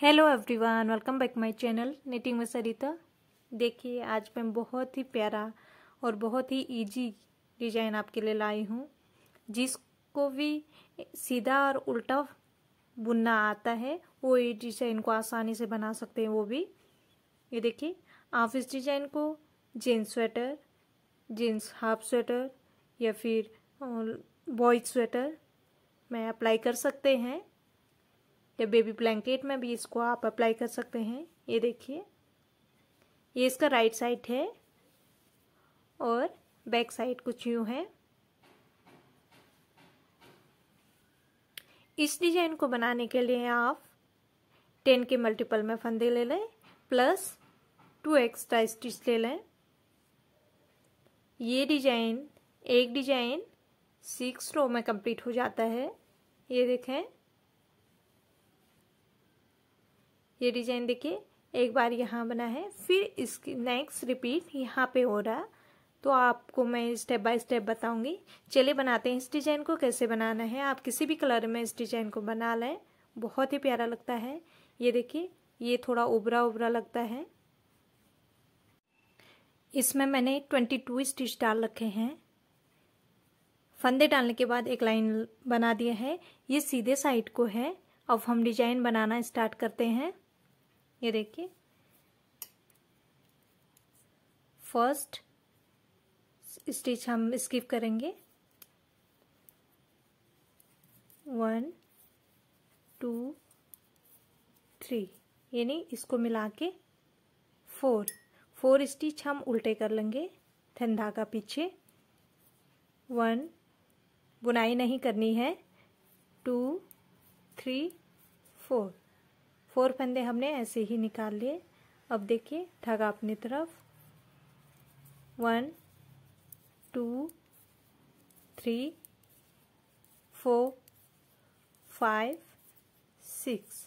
hello everyone welcome back my channel knitting में सरिता देखिए आज मैं बहुत ही प्यारा और बहुत ही इजी डिजाइन आपके लिए लाई हूँ जिसको भी सीधा और उल्टा बुनना आता है वो ये डिजाइन को आसानी से बना सकते हैं वो भी ये देखिए आप इस डिजाइन को jeans sweater jeans half sweater या फिर बॉयज स्वेटर में अप्लाई कर सकते हैं या बेबी ब्लैंकेट में भी इसको आप अप्लाई कर सकते हैं ये देखिए ये इसका राइट साइड है और बैक साइड कुछ यूँ है इस डिजाइन को बनाने के लिए आप टेन के मल्टीपल में फंदे ले लें प्लस टू एक्स्ट्रा स्टिच ले लें ये डिजाइन एक डिजाइन सिक्स रो में कंप्लीट हो जाता है ये देखें ये डिजाइन देखिए एक बार यहाँ बना है फिर इसकी नेक्स्ट रिपीट यहाँ पे हो रहा तो आपको मैं स्टेप बाय स्टेप बताऊंगी चलिए बनाते हैं इस डिजाइन को कैसे बनाना है आप किसी भी कलर में इस डिजाइन को बना लें बहुत ही प्यारा लगता है ये देखिए ये थोड़ा उबरा उबरा लगता है इसमें मैंने ट्वेंटी टू स्टिच डाल रखे हैं फंदे डालने के बाद एक लाइन बना दिया है ये सीधे साइड को है अब हम डिजाइन बनाना स्टार्ट करते हैं ये देखिए फर्स्ट स्टिच हम स्किप करेंगे वन टू थ्री यानी इसको मिला के फोर फोर स्टिच हम उल्टे कर लेंगे थन धागा पीछे वन बुनाई नहीं करनी है टू थ्री फोर फोर फंदे हमने ऐसे ही निकाल लिए अब देखिए धागा अपनी तरफ one two three four five six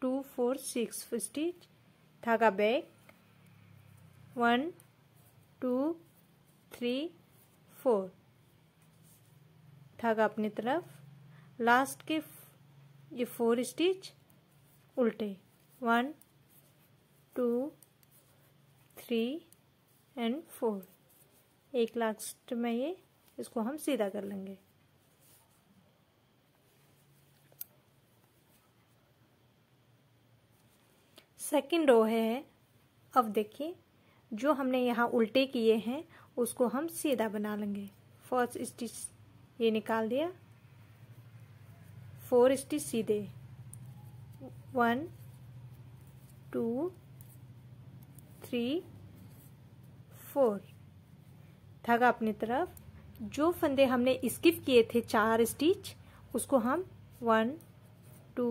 two four six stitch धागा back one two three four धागा अपनी तरफ लास्ट के ये फोर स्टिच उल्टे one two three and four एक लास्ट में ये इसको हम सीधा कर लेंगे सेकेंड रो है अब देखिए जो हमने यहाँ उल्टे किए हैं उसको हम सीधा बना लेंगे फर्स्ट स्टिच ये निकाल दिया फोर स्टिच सीधे वन टू थ्री फोर धागा अपनी तरफ जो फंदे हमने स्किप किए थे चार स्टिच उसको हम वन टू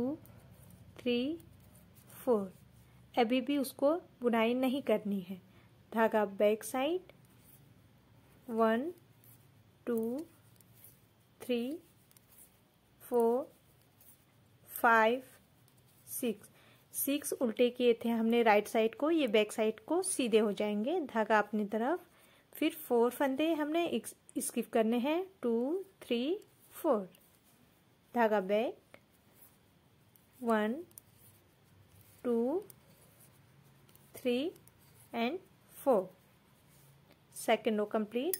थ्री फोर अभी भी उसको बुनाई नहीं करनी है धागा back side one two three four five six six उल्टे किए थे हमने राइट साइड को ये बैक साइड को सीधे हो जाएंगे धागा अपनी तरफ फिर फोर फंदे हमने स्किप करने हैं टू थ्री फोर धागा back one two three and four second row complete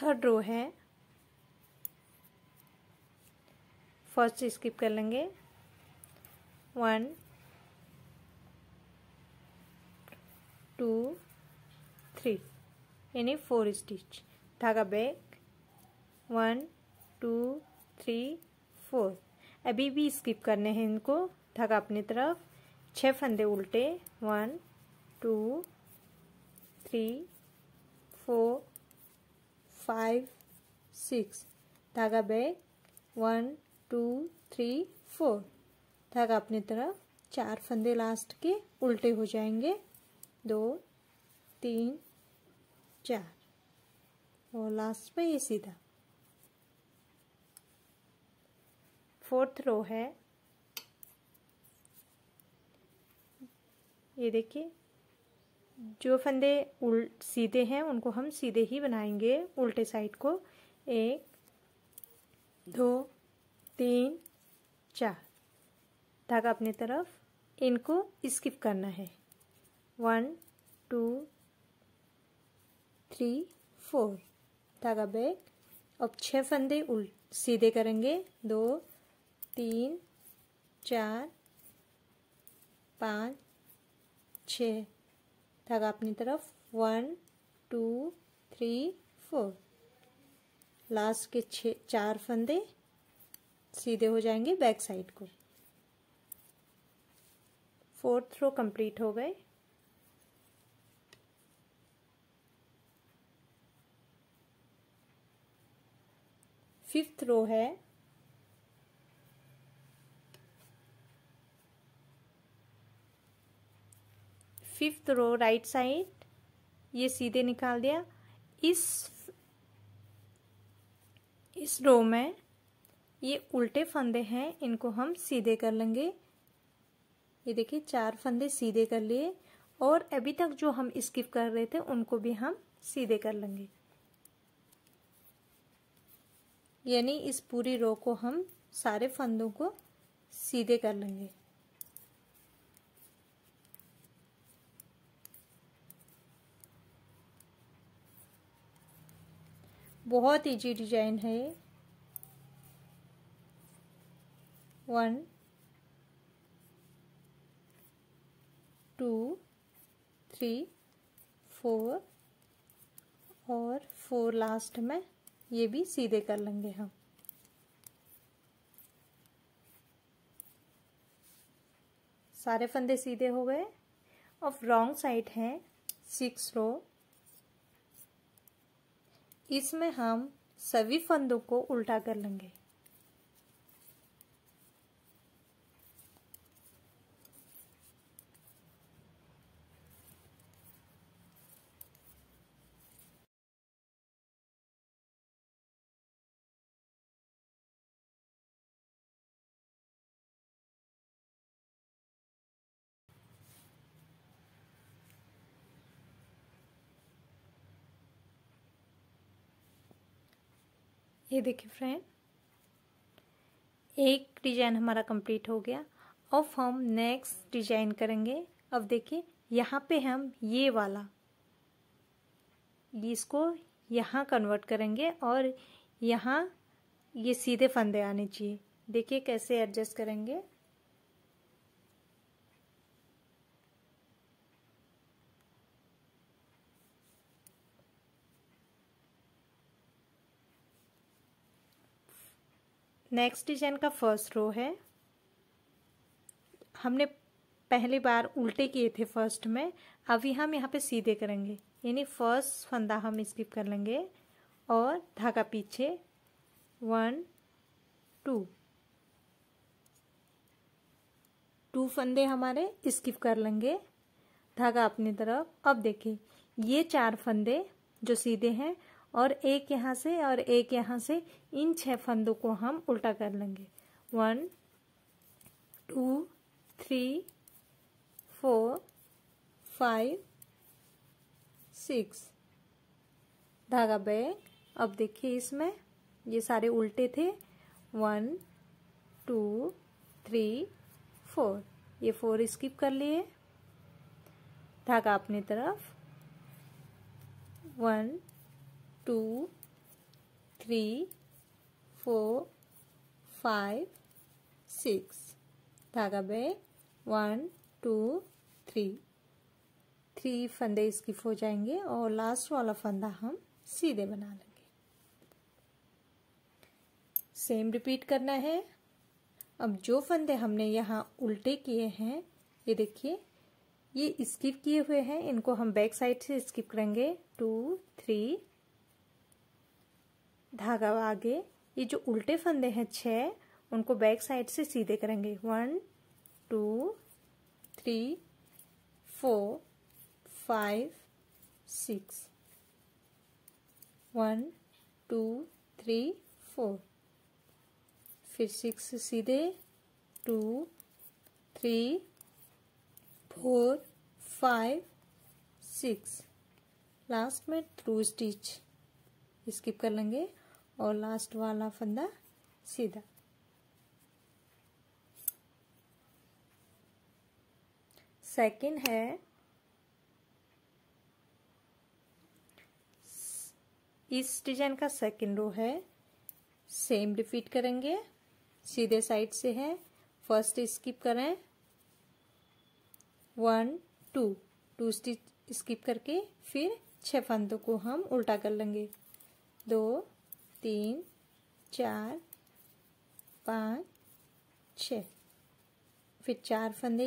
third row है फर्स्ट स्किप कर लेंगे वन टू थ्री यानी फोर स्टिच धागा back one two three four अभी भी स्किप करने हैं इनको धागा अपनी तरफ छः फंदे उल्टे one two three four five six धागा back one two three four धागा अपनी तरफ चार फंदे लास्ट के उल्टे हो जाएंगे दो तीन चार और लास्ट में ये सीधा फोर्थ रो है ये देखिए जो फंदे उल सीधे हैं उनको हम सीधे ही बनाएंगे उल्टे साइड को एक दो तीन चार तक अपनी तरफ इनको स्किप करना है वन टू थ्री फोर धागा बैक अब छः फंदे उल सीधे करेंगे दो तीन चार पाँच छः धागा अपनी तरफ one two three four last के छः चार फंदे सीधे हो जाएंगे बैक साइड को फोर्थ रो कंप्लीट हो गए फिफ्थ रो है फिफ्थ रो राइट साइड ये सीधे निकाल दिया इस इस रो में ये उल्टे फंदे हैं इनको हम सीधे कर लेंगे ये देखिए चार फंदे सीधे कर लिए और अभी तक जो हम स्किप कर रहे थे उनको भी हम सीधे कर लेंगे यानी इस पूरी रो को हम सारे फंदों को सीधे कर लेंगे बहुत इजी डिजाइन है वन टू थ्री फोर और फोर लास्ट में ये भी सीधे कर लेंगे हम सारे फंदे सीधे हो गए और रॉन्ग साइड हैं सिक्स रो इसमें हम सभी फंदों को उल्टा कर लेंगे ये देखिए फ्रेंड एक डिजाइन हमारा कंप्लीट हो गया अब हम नेक्स्ट डिजाइन करेंगे अब देखिए यहाँ पे हम ये वाला इसको यहाँ कन्वर्ट करेंगे और यहाँ ये सीधे फंदे आने चाहिए देखिए कैसे एडजस्ट करेंगे नेक्स्ट डिजाइन का फर्स्ट रो है हमने पहली बार उल्टे किए थे फर्स्ट में अभी हम यहाँ पे सीधे करेंगे यानी फर्स्ट फंदा हम स्किप कर लेंगे और धागा पीछे वन टू टू फंदे हमारे स्किप कर लेंगे धागा अपनी तरफ अब देखिए ये चार फंदे जो सीधे हैं और एक यहाँ से और एक यहाँ से इन छह फंदों को हम उल्टा कर लेंगे one two three four five six धागा बैग अब देखिए इसमें ये सारे उल्टे थे वन टू थ्री फोर ये फोर स्किप कर लिए धागा अपनी तरफ one two three four five six धागा back one two three three फंदे स्किप हो जाएंगे और लास्ट वाला फंदा हम सीधे बना लेंगे सेम रिपीट करना है अब जो फंदे हमने यहाँ उल्टे किए हैं ये देखिए ये स्किप किए हुए हैं इनको हम बैक साइड से स्किप करेंगे टू थ्री धागा आगे ये जो उल्टे फंदे हैं छः उनको बैक साइड से सीधे करेंगे one two three four five six one two three four फिर सिक्स सीधे two three four five six last में थ्रू स्टिच स्किप कर लेंगे और लास्ट वाला फंदा सीधा सेकंड है इस डिजाइन का सेकंड रो है सेम रिपीट करेंगे सीधे साइड से है फर्स्ट स्किप करें one two two stitch skip करके फिर छह फंदों को हम उल्टा कर लेंगे दो तीन चार पाँच छ फिर चार फंदे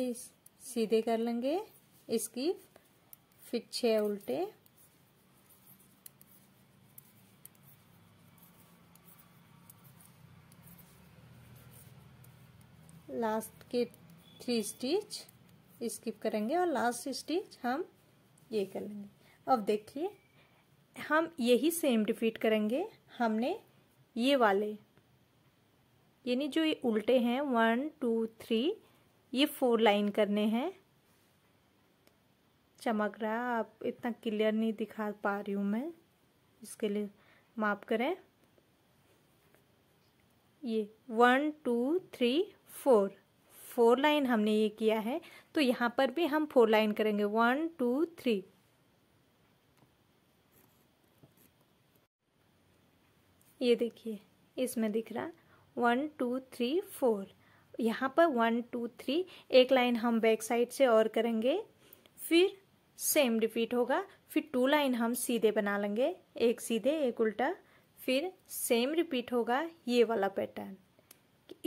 सीधे कर लेंगे इसकी फिर छः उल्टे लास्ट के थ्री स्टिच स्किप करेंगे और लास्ट स्टिच हम ये कर लेंगे अब देखिए हम यही सेम रिपीट करेंगे हमने ये वाले यानी जो ये उल्टे हैं वन टू थ्री ये फोर लाइन करने हैं चमक रहा है आप इतना क्लियर नहीं दिखा पा रही हूँ मैं इसके लिए माफ़ करें ये one two three four four line हमने ये किया है तो यहाँ पर भी हम फोर लाइन करेंगे वन टू थ्री ये देखिए इसमें दिख रहा वन टू थ्री फोर यहाँ पर वन टू थ्री एक लाइन हम बैक साइड से और करेंगे फिर सेम रिपीट होगा फिर टू लाइन हम सीधे बना लेंगे एक सीधे एक उल्टा फिर सेम रिपीट होगा ये वाला पैटर्न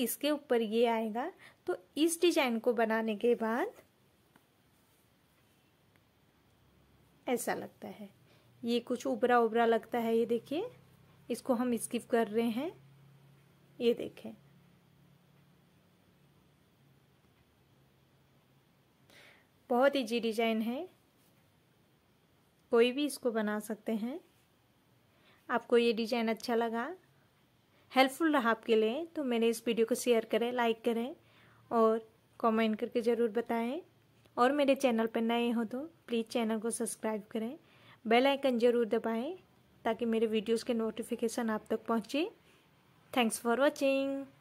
इसके ऊपर ये आएगा तो इस डिजाइन को बनाने के बाद ऐसा लगता है ये कुछ उबरा उबरा लगता है ये देखिए इसको हम स्किप कर रहे हैं ये देखें बहुत इजी डिजाइन है कोई भी इसको बना सकते हैं आपको ये डिजाइन अच्छा लगा हेल्पफुल रहा आपके लिए तो मेरे इस वीडियो को शेयर करें लाइक करें और कमेंट करके ज़रूर बताएं और मेरे चैनल पर नए हो तो प्लीज़ चैनल को सब्सक्राइब करें बेल आइकन ज़रूर दबाएं ताकि मेरे वीडियोज़ के नोटिफिकेशन आप तक पहुँचे थैंक्स फॉर वॉचिंग